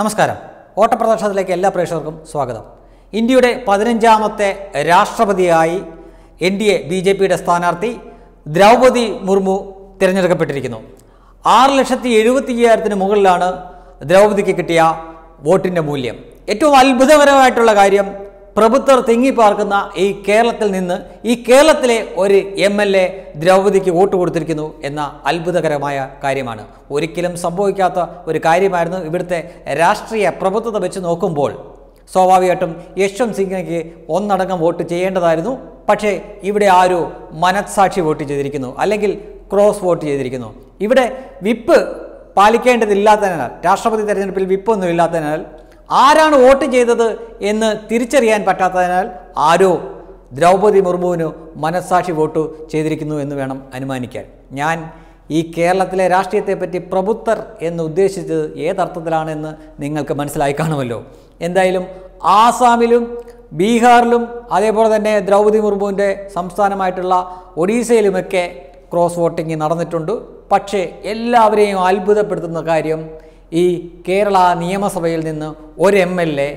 നമസ്കാരം ഓട്ടപ്രദർശനത്തിലേക്ക് എല്ലാ പ്രേക്ഷകർക്കും സ്വാഗതം ഇന്ത്യയുടെ പതിനഞ്ചാമത്തെ രാഷ്ട്രപതിയായി N D A B J പിയുടെ സ്ഥാനാർത്ഥി ദ്രൗപതി മുർമു തിരഞ്ഞെടുക്കപ്പെട്ടിരിക്കുന്നു ആറ് ലക്ഷത്തി എഴുപത്തി അയ്യായിരത്തിന് മുകളിലാണ് ദ്രൗപതിക്ക് കിട്ടിയ വോട്ടിൻ്റെ മൂല്യം ഏറ്റവും അത്ഭുതകരമായിട്ടുള്ള കാര്യം പ്രഭുത്വർ തിങ്ങിപ്പാർക്കുന്ന ഈ കേരളത്തിൽ നിന്ന് ഈ കേരളത്തിലെ ഒരു എം എൽ എ ദ്രൗപദിക്ക് വോട്ട് കൊടുത്തിരിക്കുന്നു എന്ന അത്ഭുതകരമായ കാര്യമാണ് ഒരിക്കലും സംഭവിക്കാത്ത ഒരു കാര്യമായിരുന്നു ഇവിടുത്തെ രാഷ്ട്രീയ പ്രഭുത്വത്തെ വെച്ച് നോക്കുമ്പോൾ സ്വാഭാവികമായിട്ടും യശ്വന്ത് സിംഗിക്ക് ഒന്നടങ്കം വോട്ട് ചെയ്യേണ്ടതായിരുന്നു പക്ഷേ ഇവിടെ ആരോ മനസ്സാക്ഷി വോട്ട് ചെയ്തിരിക്കുന്നു അല്ലെങ്കിൽ ക്രോസ് വോട്ട് ചെയ്തിരിക്കുന്നു ഇവിടെ വിപ്പ് പാലിക്കേണ്ടതില്ലാത്തതിനാൽ രാഷ്ട്രപതി തെരഞ്ഞെടുപ്പിൽ വിപ്പൊന്നും ഇല്ലാത്തതിനാൽ ആരാണ് വോട്ട് ചെയ്തത് എന്ന് തിരിച്ചറിയാൻ പറ്റാത്തതിനാൽ ആരോ ദ്രൗപദി മുർമുവിന് മനസ്സാക്ഷി വോട്ട് ചെയ്തിരിക്കുന്നു എന്ന് വേണം അനുമാനിക്കാൻ ഞാൻ ഈ കേരളത്തിലെ രാഷ്ട്രീയത്തെപ്പറ്റി പ്രബുദ്ധർ എന്ന് ഉദ്ദേശിച്ചത് ഏതർത്ഥത്തിലാണെന്ന് നിങ്ങൾക്ക് മനസ്സിലായി കാണുമല്ലോ എന്തായാലും ആസാമിലും ബീഹാറിലും അതേപോലെ തന്നെ ദ്രൗപദി മുർമുവിൻ്റെ സംസ്ഥാനമായിട്ടുള്ള ഒഡീസയിലുമൊക്കെ ക്രോസ് വോട്ടിംഗ് നടന്നിട്ടുണ്ട് പക്ഷേ എല്ലാവരെയും അത്ഭുതപ്പെടുത്തുന്ന കാര്യം ഈ കേരള നിയമസഭയിൽ നിന്ന് ഒരു M L A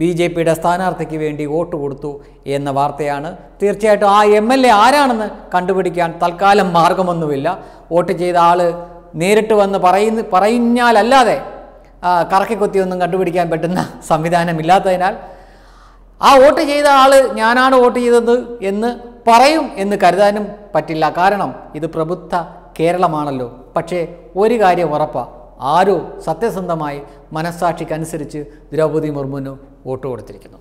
B J പിയുടെ സ്ഥാനാർത്ഥിക്ക് വേണ്ടി വോട്ട് കൊടുത്തു എന്ന വാർത്തയാണ് തീർച്ചയായിട്ടും ആ എം എൽ എ ആരാണെന്ന് കണ്ടുപിടിക്കാൻ തൽക്കാലം മാർഗമൊന്നുമില്ല വോട്ട് ചെയ്ത ആൾ നേരിട്ട് വന്ന് പറയുന്ന പറഞ്ഞാലല്ലാതെ കറക്കിക്കൊത്തിയൊന്നും കണ്ടുപിടിക്കാൻ പറ്റുന്ന സംവിധാനമില്ലാത്തതിനാൽ ആ വോട്ട് ചെയ്ത ആൾ ഞാനാണ് വോട്ട് ചെയ്തത് എന്ന് പറയും എന്ന് കരുതാനും പറ്റില്ല കാരണം ഇത് പ്രബുദ്ധ കേരളമാണല്ലോ പക്ഷേ ഒരു കാര്യം ഉറപ്പാണ് ആരോ സത്യസന്ധമായി മനസ്സാക്ഷിക്കനുസരിച്ച് ദ്രൗപദി മുർമുന് വോട്ട് കൊടുത്തിരിക്കുന്നു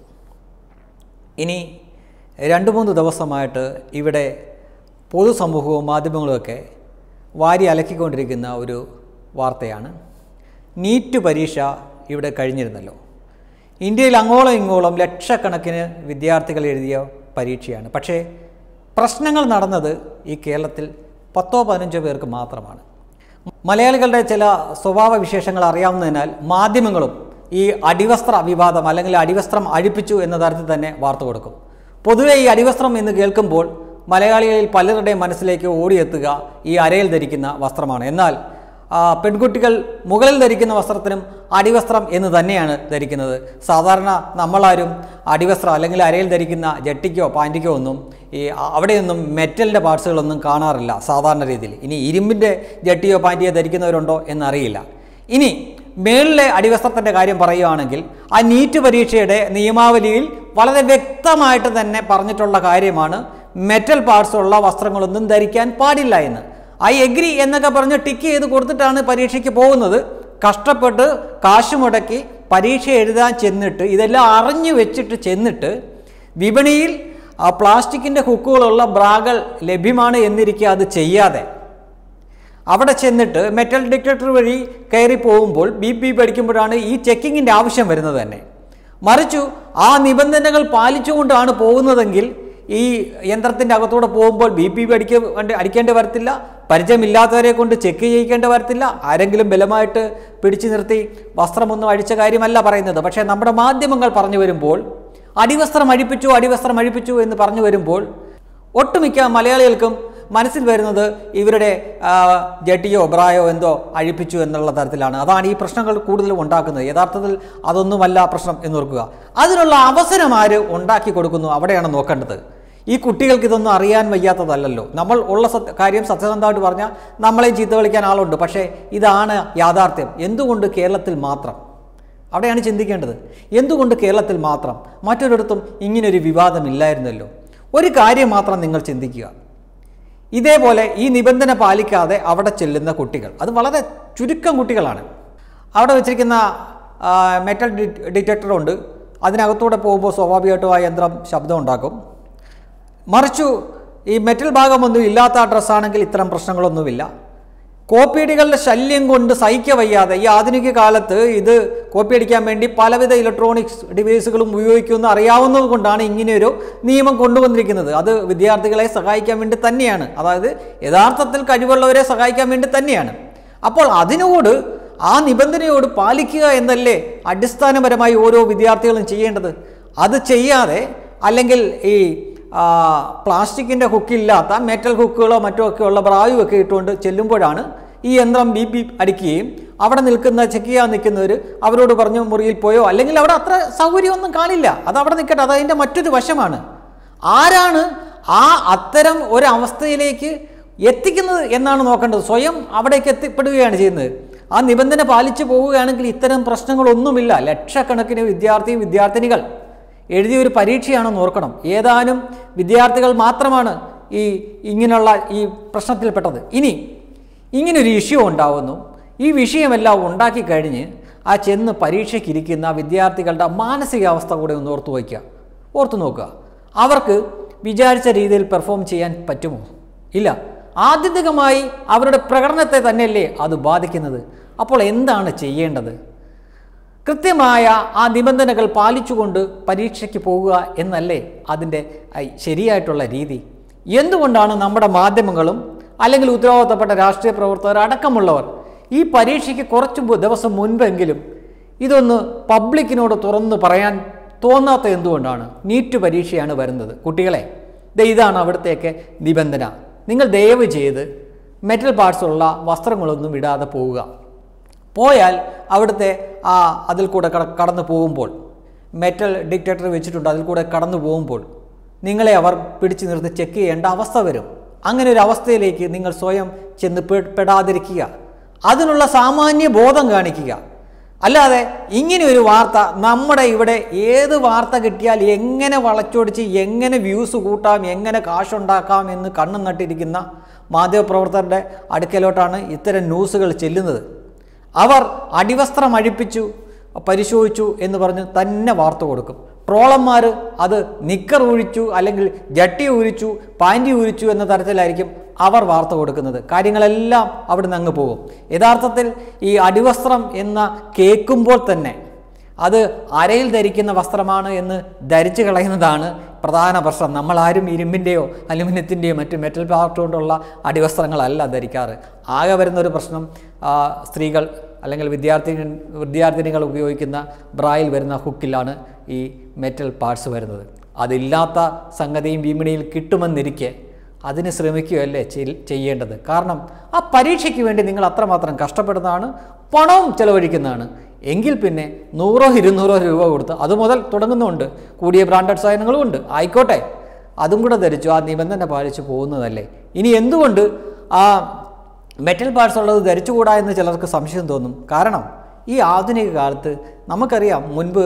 ഇനി രണ്ട് മൂന്ന് ദിവസമായിട്ട് ഇവിടെ പൊതുസമൂഹവും മാധ്യമങ്ങളുമൊക്കെ വാരി അലക്കിക്കൊണ്ടിരിക്കുന്ന ഒരു വാർത്തയാണ് നീറ്റ് പരീക്ഷ ഇവിടെ കഴിഞ്ഞിരുന്നല്ലോ ഇന്ത്യയിൽ അങ്ങോളം ഇങ്ങോളം ലക്ഷക്കണക്കിന് വിദ്യാർത്ഥികൾ എഴുതിയ പരീക്ഷയാണ് പക്ഷേ പ്രശ്നങ്ങൾ നടന്നത് ഈ കേരളത്തിൽ പത്തോ പതിനഞ്ചോ പേർക്ക് മാത്രമാണ് മലയാളികളുടെ ചില സ്വഭാവ വിശേഷങ്ങൾ അറിയാവുന്നതിനാൽ മാധ്യമങ്ങളും ഈ അടിവസ്ത്ര വിവാദം അല്ലെങ്കിൽ അടിവസ്ത്രം അഴിപ്പിച്ചു എന്ന തരത്തിൽ തന്നെ വാർത്ത കൊടുക്കും പൊതുവെ ഈ അടിവസ്ത്രം എന്ന് കേൾക്കുമ്പോൾ മലയാളികളിൽ പലരുടെയും മനസ്സിലേക്ക് ഓടിയെത്തുക ഈ അരയിൽ ധരിക്കുന്ന വസ്ത്രമാണ് എന്നാൽ പെൺകുട്ടികൾ മുകളിൽ ധരിക്കുന്ന വസ്ത്രത്തിനും അടിവസ്ത്രം എന്ന് തന്നെയാണ് ധരിക്കുന്നത് സാധാരണ നമ്മളാരും അടിവസ്ത്രം അല്ലെങ്കിൽ അരയിൽ ധരിക്കുന്ന ജട്ടിക്കോ പാൻറ്റിക്കോ ഒന്നും ഈ അവിടെയൊന്നും മെറ്റലിൻ്റെ പാർട്സുകളൊന്നും കാണാറില്ല സാധാരണ രീതിയിൽ ഇനി ഇരുമ്പിൻ്റെ ജട്ടിയോ പാൻറ്റിയോ ധരിക്കുന്നവരുണ്ടോ എന്നറിയില്ല ഇനി മേളിലെ അടിവസ്ത്രത്തിൻ്റെ കാര്യം പറയുകയാണെങ്കിൽ ആ നീറ്റ് പരീക്ഷയുടെ നിയമാവലിയിൽ വളരെ വ്യക്തമായിട്ട് തന്നെ പറഞ്ഞിട്ടുള്ള കാര്യമാണ് മെറ്റൽ പാർട്സുള്ള വസ്ത്രങ്ങളൊന്നും ധരിക്കാൻ പാടില്ല എന്ന് ഐ എഗ്രി എന്നൊക്കെ പറഞ്ഞ് ടിക്ക് ചെയ്ത് കൊടുത്തിട്ടാണ് പരീക്ഷയ്ക്ക് പോകുന്നത് കഷ്ടപ്പെട്ട് കാശ് മുടക്കി പരീക്ഷ എഴുതാൻ ചെന്നിട്ട് ഇതെല്ലാം അറിഞ്ഞു വെച്ചിട്ട് ചെന്നിട്ട് വിപണിയിൽ ആ പ്ലാസ്റ്റിക്കിൻ്റെ ഹുക്കുകളുള്ള ബ്രാകൾ ലഭ്യമാണ് എന്നിരിക്കെ അത് ചെയ്യാതെ അവിടെ ചെന്നിട്ട് മെറ്റൽ ഡിറ്റക്ടർ വഴി കയറി പോകുമ്പോൾ ബി പി പഠിക്കുമ്പോഴാണ് ഈ ചെക്കിങ്ങിൻ്റെ ആവശ്യം വരുന്നത് തന്നെ മറിച്ചു ആ നിബന്ധനകൾ പാലിച്ചുകൊണ്ടാണ് പോകുന്നതെങ്കിൽ ഈ യന്ത്രത്തിൻ്റെ അകത്തൂടെ പോകുമ്പോൾ ബി പി അടിക്കേണ്ട അടിക്കേണ്ടി വരത്തില്ല പരിചയമില്ലാത്തവരെ കൊണ്ട് ചെക്ക് ചെയ്യിക്കേണ്ട വരത്തില്ല ആരെങ്കിലും ബലമായിട്ട് പിടിച്ചു നിർത്തി വസ്ത്രമൊന്നും അഴിച്ച കാര്യമല്ല പറയുന്നത് പക്ഷേ നമ്മുടെ മാധ്യമങ്ങൾ പറഞ്ഞു വരുമ്പോൾ അടിവസ്ത്രം അഴിപ്പിച്ചു അടിവസ്ത്രം അഴിപ്പിച്ചു എന്ന് പറഞ്ഞു വരുമ്പോൾ ഒട്ടുമിക്ക മലയാളികൾക്കും മനസ്സിൽ വരുന്നത് ഇവരുടെ ജട്ടിയോ ബ്രായോ എന്തോ അഴിപ്പിച്ചു എന്നുള്ള തരത്തിലാണ് അതാണ് ഈ പ്രശ്നങ്ങൾ കൂടുതലും ഉണ്ടാക്കുന്നത് യഥാർത്ഥത്തിൽ അതൊന്നുമല്ല പ്രശ്നം എന്നോർക്കുക അതിനുള്ള അവസരം ആര് ഉണ്ടാക്കി കൊടുക്കുന്നു അവിടെയാണ് നോക്കേണ്ടത് ഈ കുട്ടികൾക്ക് ഇതൊന്നും അറിയാൻ വയ്യാത്തതല്ലല്ലോ നമ്മൾ ഉള്ള സത് കാര്യം സത്യസന്ധമായിട്ട് പറഞ്ഞാൽ നമ്മളെയും ചീത്ത വിളിക്കാൻ ആളുണ്ട് പക്ഷേ ഇതാണ് യാഥാർത്ഥ്യം എന്തുകൊണ്ട് കേരളത്തിൽ മാത്രം അവിടെയാണ് ചിന്തിക്കേണ്ടത് എന്തുകൊണ്ട് കേരളത്തിൽ മാത്രം മറ്റൊരിടത്തും ഇങ്ങനൊരു വിവാദമില്ലായിരുന്നല്ലോ ഒരു കാര്യം മാത്രം നിങ്ങൾ ചിന്തിക്കുക ഇതേപോലെ ഈ നിബന്ധന പാലിക്കാതെ അവിടെ ചെല്ലുന്ന കുട്ടികൾ അത് വളരെ ചുരുക്കം കുട്ടികളാണ് അവിടെ വെച്ചിരിക്കുന്ന മെറ്റൽ ഡിറ്റക്ടറുണ്ട് അതിനകത്തൂടെ പോകുമ്പോൾ സ്വാഭാവികമായിട്ടും ആ യന്ത്രം ശബ്ദം ഉണ്ടാക്കും മറിച്ചു ഈ മെറ്റൽ ഭാഗമൊന്നും ഇല്ലാത്ത ഡ്രസ്സാണെങ്കിൽ ഇത്തരം പ്രശ്നങ്ങളൊന്നുമില്ല കോപ്പിയടികളുടെ ശല്യം കൊണ്ട് സഹിക്ക വയ്യാതെ ഈ ആധുനിക കാലത്ത് ഇത് കോപ്പിയടിക്കാൻ വേണ്ടി പലവിധ ഇലക്ട്രോണിക്സ് ഡിവൈസുകളും ഉപയോഗിക്കുമെന്ന് അറിയാവുന്നത് കൊണ്ടാണ് ഇങ്ങനെയൊരു നിയമം കൊണ്ടുവന്നിരിക്കുന്നത് അത് വിദ്യാർത്ഥികളെ സഹായിക്കാൻ വേണ്ടി തന്നെയാണ് അതായത് യഥാർത്ഥത്തിൽ കഴിവുള്ളവരെ സഹായിക്കാൻ വേണ്ടി തന്നെയാണ് അപ്പോൾ അതിനോട് ആ നിബന്ധനയോട് പാലിക്കുക എന്നല്ലേ അടിസ്ഥാനപരമായി ഓരോ വിദ്യാർത്ഥികളും ചെയ്യേണ്ടത് അത് ചെയ്യാതെ അല്ലെങ്കിൽ ഈ പ്ലാസ്റ്റിക്കിൻ്റെ ഹുക്കില്ലാത്ത മെറ്റൽ ഹുക്കുകളോ മറ്റോ ഒക്കെ ഉള്ള ബ്രായുമൊക്കെ ഇട്ടുകൊണ്ട് ചെല്ലുമ്പോഴാണ് ഈ യന്ത്രം ബി ബി അടിക്കുകയും അവിടെ നിൽക്കുന്ന ചെക്ക് ചെയ്യാൻ നിൽക്കുന്നവർ അവരോട് പറഞ്ഞു മുറിയിൽ പോയോ അല്ലെങ്കിൽ അവിടെ അത്ര സൗകര്യമൊന്നും കാണില്ല അത് അവിടെ നിൽക്കട്ടെ അത് മറ്റൊരു വശമാണ് ആരാണ് ആ അത്തരം ഒരവസ്ഥയിലേക്ക് എത്തിക്കുന്നത് എന്നാണ് നോക്കേണ്ടത് സ്വയം അവിടേക്ക് എത്തിപ്പെടുകയാണ് ചെയ്യുന്നത് ആ നിബന്ധന പാലിച്ചു പോവുകയാണെങ്കിൽ ഇത്തരം പ്രശ്നങ്ങളൊന്നുമില്ല ലക്ഷക്കണക്കിന് വിദ്യാർത്ഥി വിദ്യാർത്ഥിനികൾ എഴുതിയ ഒരു പരീക്ഷയാണെന്ന് ഓർക്കണം ഏതാനും വിദ്യാർത്ഥികൾ മാത്രമാണ് ഈ ഇങ്ങനെയുള്ള ഈ പ്രശ്നത്തിൽപ്പെട്ടത് ഇനി ഇങ്ങനൊരു ഇഷ്യൂ ഉണ്ടാവുന്നു ഈ വിഷയമെല്ലാം ഉണ്ടാക്കി കഴിഞ്ഞ് ആ ചെന്ന് പരീക്ഷയ്ക്കിരിക്കുന്ന വിദ്യാർത്ഥികളുടെ മാനസികാവസ്ഥ കൂടെ ഒന്ന് ഓർത്തു വയ്ക്കുക ഓർത്തു നോക്കുക അവർക്ക് വിചാരിച്ച രീതിയിൽ പെർഫോം ചെയ്യാൻ പറ്റുമോ ഇല്ല ആത്യന്തികമായി അവരുടെ പ്രകടനത്തെ തന്നെയല്ലേ അത് ബാധിക്കുന്നത് അപ്പോൾ എന്താണ് ചെയ്യേണ്ടത് കൃത്യമായ ആ നിബന്ധനകൾ പാലിച്ചുകൊണ്ട് പരീക്ഷയ്ക്ക് പോകുക എന്നല്ലേ അതിൻ്റെ ശരിയായിട്ടുള്ള രീതി എന്തുകൊണ്ടാണ് നമ്മുടെ മാധ്യമങ്ങളും അല്ലെങ്കിൽ ഉത്തരവാദിത്തപ്പെട്ട രാഷ്ട്രീയ പ്രവർത്തകർ അടക്കമുള്ളവർ ഈ പരീക്ഷയ്ക്ക് കുറച്ച് ദിവസം മുൻപെങ്കിലും ഇതൊന്ന് പബ്ലിക്കിനോട് തുറന്ന് പറയാൻ തോന്നാത്ത എന്തുകൊണ്ടാണ് നീറ്റ് പരീക്ഷയാണ് വരുന്നത് കുട്ടികളെ ഇതാണ് അവിടുത്തെയൊക്കെ നിബന്ധന നിങ്ങൾ ദയവ് ചെയ്ത് മെറ്റൽ പാർട്സുള്ള വസ്ത്രങ്ങളൊന്നും ഇടാതെ പോവുക പോയാൽ അവിടുത്തെ ആ അതിൽ കൂടെ കടന്നു പോകുമ്പോൾ മെറ്റൽ ഡിക്റ്റേറ്റർ വെച്ചിട്ടുണ്ട് അതിൽ കൂടെ കടന്നു പോകുമ്പോൾ നിങ്ങളെ അവർ പിടിച്ചു നിർത്തി ചെക്ക് ചെയ്യേണ്ട അവസ്ഥ വരും അങ്ങനെ ഒരു അവസ്ഥയിലേക്ക് നിങ്ങൾ സ്വയം ചെന്ന് പെടാതിരിക്കുക അതിനുള്ള സാമാന്യ ബോധം കാണിക്കുക അല്ലാതെ ഇങ്ങനെ ഒരു വാർത്ത നമ്മുടെ ഇവിടെ ഏത് വാർത്ത കിട്ടിയാൽ എങ്ങനെ വളച്ചൊടിച്ച് എങ്ങനെ വ്യൂസ് കൂട്ടാം എങ്ങനെ കാശുണ്ടാക്കാം എന്ന് കണ്ണു നട്ടിരിക്കുന്ന മാധ്യമപ്രവർത്തകരുടെ അടുക്കലോട്ടാണ് ഇത്തരം ന്യൂസുകൾ ചെല്ലുന്നത് അവർ അടിവസ്ത്രം അഴിപ്പിച്ചു പരിശോധിച്ചു എന്ന് പറഞ്ഞ് തന്നെ വാർത്ത കൊടുക്കും ട്രോളന്മാർ അത് നിക്കർ ഊഴിച്ചു അല്ലെങ്കിൽ ജട്ടി ഊരിച്ചു പാൻറ്റി ഊരിച്ചു എന്ന തരത്തിലായിരിക്കും അവർ വാർത്ത കൊടുക്കുന്നത് കാര്യങ്ങളെല്ലാം അവിടുന്ന് അങ്ങ് പോകും യഥാർത്ഥത്തിൽ ഈ അടിവസ്ത്രം എന്ന കേൾക്കുമ്പോൾ തന്നെ അത് അരയിൽ ധരിക്കുന്ന വസ്ത്രമാണ് എന്ന് ധരിച്ചു കളയുന്നതാണ് പ്രധാന പ്രശ്നം നമ്മളാരും ഇരുമ്പിൻ്റെയോ അലുമിനിയത്തിൻ്റെയോ മറ്റു മെറ്റൽ പാർട്ട് കൊണ്ടുള്ള അടിവസ്ത്രങ്ങളല്ല ധരിക്കാറ് ആകെ വരുന്നൊരു പ്രശ്നം സ്ത്രീകൾ അല്ലെങ്കിൽ വിദ്യാർത്ഥി വിദ്യാർത്ഥിനികൾ ഉപയോഗിക്കുന്ന ബ്രായിൽ വരുന്ന ഹുക്കിലാണ് ഈ മെറ്റൽ പാർട്സ് വരുന്നത് അതില്ലാത്ത സംഗതിയും വിപണിയിൽ കിട്ടുമെന്നിരിക്കെ അതിന് ശ്രമിക്കുകയല്ലേ ചെയ്യേണ്ടത് കാരണം ആ പരീക്ഷയ്ക്ക് വേണ്ടി നിങ്ങൾ അത്രമാത്രം കഷ്ടപ്പെടുന്നതാണ് പണവും ചെലവഴിക്കുന്നതാണ് എങ്കിൽ പിന്നെ നൂറോ ഇരുന്നൂറോ രൂപ കൊടുത്ത് അത് മുതൽ തുടങ്ങുന്നുണ്ട് കൂടിയ ബ്രാൻഡഡ് സാധനങ്ങളും ഉണ്ട് ആയിക്കോട്ടെ അതും കൂടെ ധരിച്ചു ആ നിബന്ധന പാലിച്ചു പോകുന്നതല്ലേ ഇനി എന്തുകൊണ്ട് ആ മെറ്റൽ ബാർസ് ഉള്ളത് ധരിച്ചുകൂടാ എന്ന് ചിലർക്ക് സംശയം തോന്നും കാരണം ഈ ആധുനിക കാലത്ത് നമുക്കറിയാം മുൻപ്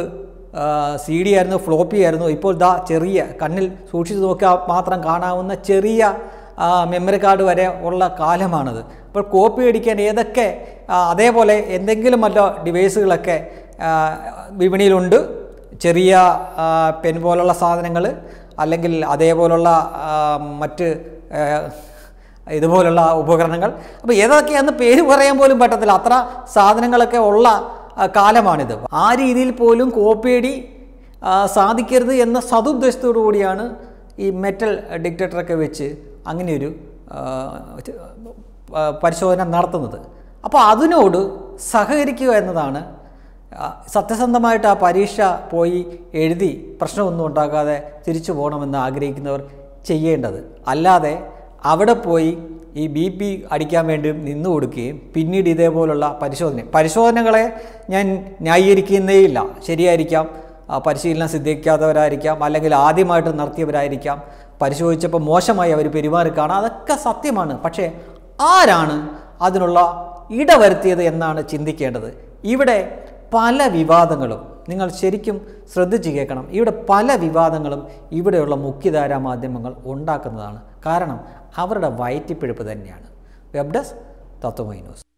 സി ഡി ആയിരുന്നു ഫ്ലോപ്പി ആയിരുന്നു ഇപ്പോൾ ദാ ചെറിയ കണ്ണിൽ സൂക്ഷിച്ചു നോക്കിയാൽ മാത്രം കാണാവുന്ന ചെറിയ മെമ്മറി കാർഡ് വരെ ഉള്ള കാലമാണത് അപ്പോൾ കോപ്പി അടിക്കാൻ ഏതൊക്കെ അതേപോലെ എന്തെങ്കിലും വല്ല ഡിവൈസുകളൊക്കെ വിപണിയിലുണ്ട് ചെറിയ പെൻ പോലുള്ള സാധനങ്ങൾ അല്ലെങ്കിൽ അതേപോലുള്ള മറ്റ് ഇതുപോലുള്ള ഉപകരണങ്ങൾ അപ്പോൾ ഏതൊക്കെയാന്ന് പേര് പറയാൻ പോലും പറ്റത്തില്ല അത്ര സാധനങ്ങളൊക്കെ ഉള്ള കാലമാണിത് ആ രീതിയിൽ പോലും കോപ്പിയടി സാധിക്കരുത് എന്ന സതുദ്ദേശത്തോടു കൂടിയാണ് ഈ മെറ്റൽ ഡിക്റ്റേറ്ററൊക്കെ വെച്ച് അങ്ങനെയൊരു പരിശോധന നടത്തുന്നത് അപ്പോൾ അതിനോട് സഹകരിക്കുക എന്നതാണ് സത്യസന്ധമായിട്ട് ആ പരീക്ഷ പോയി എഴുതി പ്രശ്നമൊന്നും ഉണ്ടാക്കാതെ തിരിച്ചു പോകണമെന്ന് ആഗ്രഹിക്കുന്നവർ ചെയ്യേണ്ടത് അല്ലാതെ അവിടെ പോയി ഈ ബി പി അടിക്കാൻ വേണ്ടി നിന്നു കൊടുക്കുകയും പിന്നീട് ഇതേപോലുള്ള പരിശോധന പരിശോധനകളെ ഞാൻ ന്യായീകരിക്കുന്നേയില്ല ശരിയായിരിക്കാം പരിശീലനം സിദ്ധിക്കാത്തവരായിരിക്കാം അല്ലെങ്കിൽ ആദ്യമായിട്ട് നടത്തിയവരായിരിക്കാം പരിശോധിച്ചപ്പോൾ മോശമായി അവർ പെരുമാറിക്കാണ് അതൊക്കെ സത്യമാണ് പക്ഷേ ആരാണ് അതിനുള്ള ഇടവരുത്തിയത് എന്നാണ് ചിന്തിക്കേണ്ടത് ഇവിടെ പല വിവാദങ്ങളും നിങ്ങൾ ശരിക്കും ശ്രദ്ധിച്ചു കേൾക്കണം ഇവിടെ പല വിവാദങ്ങളും ഇവിടെയുള്ള മുഖ്യധാരാ മാധ്യമങ്ങൾ ഉണ്ടാക്കുന്നതാണ് കാരണം അവരുടെ വയറ്റിപ്പിഴപ്പ് തന്നെയാണ് വെബ് ഡെസ്ക് തത്വമൈ ന്യൂസ്